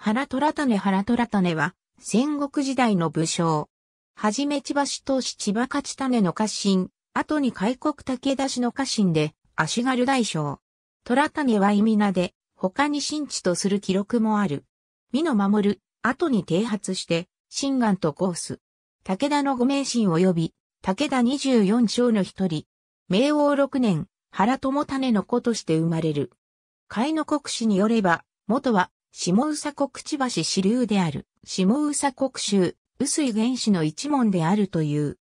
原虎種原虎種は、戦国時代の武将。はじめ千葉市東市千葉勝種の家臣、後に開国武田氏の家臣で、足軽大将。虎種は意味名で、他に神地とする記録もある。美の守る、後に剃髪して、神願とコース。武田の御名神及び、武田二十四将の一人。明王六年、原友種の子として生まれる。海の国史によれば、元は下宇佐国千橋支流である、下宇佐国州、薄井原子の一門であるという。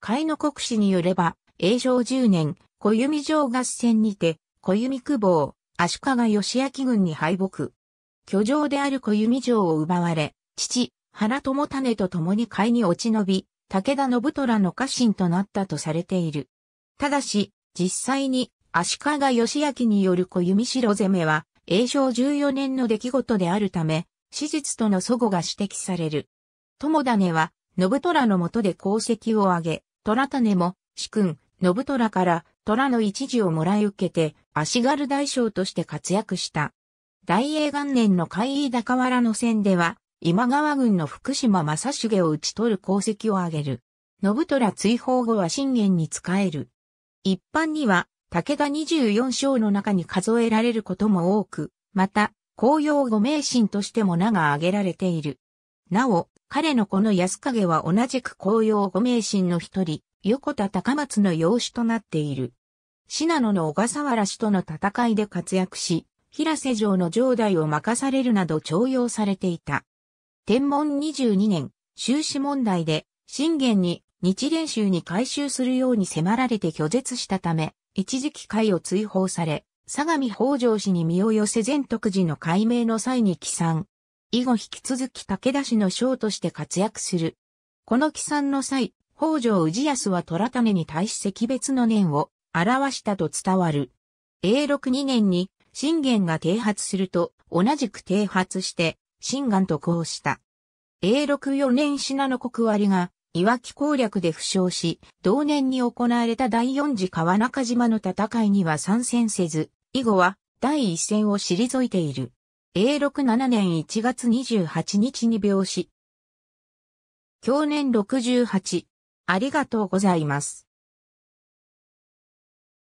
海の国史によれば、永正十年、小弓城合戦にて、小弓久保、足利義明軍に敗北。居城である小弓城を奪われ、父、原友種と共に海に落ち延び、武田信虎の家臣となったとされている。ただし、実際に足利義明による小弓城攻めは、永正14年の出来事であるため、史実との祖語が指摘される。友種は、信虎の下で功績を挙げ、虎種も、主君、信虎から虎の一時をもらい受けて、足軽大将として活躍した。大英元年の海井高原の戦では、今川軍の福島正重を討ち取る功績を挙げる。信虎追放後は信玄に仕える。一般には、武田24章の中に数えられることも多く、また、紅葉五名神としても名が挙げられている。なお、彼のこの安影は同じく紅葉五名神の一人、横田高松の養子となっている。信濃の小笠原氏との戦いで活躍し、平瀬城の城代を任されるなど徴用されていた。天文22年、終始問題で、信玄に日蓮宗に改修するように迫られて拒絶したため、一時期会を追放され、相模北条氏に身を寄せ全徳寺の改名の際に帰参。以後引き続き武田氏の将として活躍する。この帰参の際、北条氏康は虎種に対し赤別の念を表したと伝わる。永禄2年に信玄が停発すると同じく停発して信玄と交した。永禄4年信濃国割がいわき攻略で負傷し、同年に行われた第4次川中島の戦いには参戦せず、以後は第一線を退いている。永禄7年1月28日に病死。去年68。ありがとうございます。